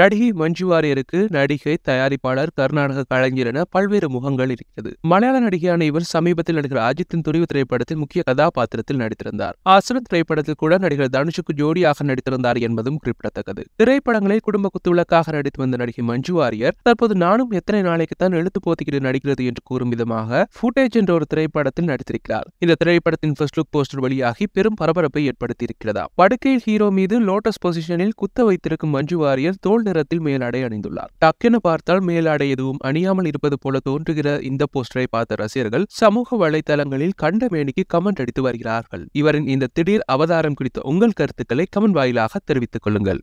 நடிகை மஞ்சு வாரியருக்கு நடிகை தயாரிப்பாளர் கர்நாடக கலைஞர் என பல்வேறு முகங்கள் இருக்கிறது மலையாள நடிகையான இவர் சமீபத்தில் நடிகர் அஜித்தின் துணிவு திரைப்படத்தில் முக்கிய கதாபாத்திரத்தில் நடித்திருந்தார் அசுரன் திரைப்படத்தில் கூட நடிகர் தனுஷுக்கு ஜோடியாக நடித்திருந்தார் என்பதும் குறிப்பிடத்தக்கது திரைப்படங்களில் குடும்ப குத்துவிளக்காக நடித்து வந்த நடிகை மஞ்சு வாரியர் தற்போது நானும் எத்தனை நாளைக்கு தான் எழுத்து போத்திக்கிட்டு நடிக்கிறது என்று கூறும் விதமாக ஃபுட்டேஜ் என்ற ஒரு திரைப்படத்தில் நடித்திருக்கிறார் இந்த திரைப்படத்தின் ஃபர்ஸ்ட் லுக் போஸ்டர் வழியாகி பெரும் பரபரப்பை ஏற்படுத்தியிருக்கிறதா படுக்கையில் ஹீரோ மீது லோட்டஸ் பொசிஷனில் குத்த வைத்திருக்கும் மஞ்சு வாரியர் தோல் நிறத்தில் மேலாடை அணிந்துள்ளார் டக்கென பார்த்தால் மேலாடை எதுவும் அணியாமல் இருப்பது போல தோன்றுகிற இந்த போஸ்டரை பார்த்த ரசிகர்கள் சமூக வலைதளங்களில் கண்ட மேனிக்கு கமெண்ட் அடித்து வருகிறார்கள் இவரின் இந்த திடீர் அவதாரம் குறித்த உங்கள் கருத்துக்களை கமெண்ட் வாயிலாக தெரிவித்துக் கொள்ளுங்கள்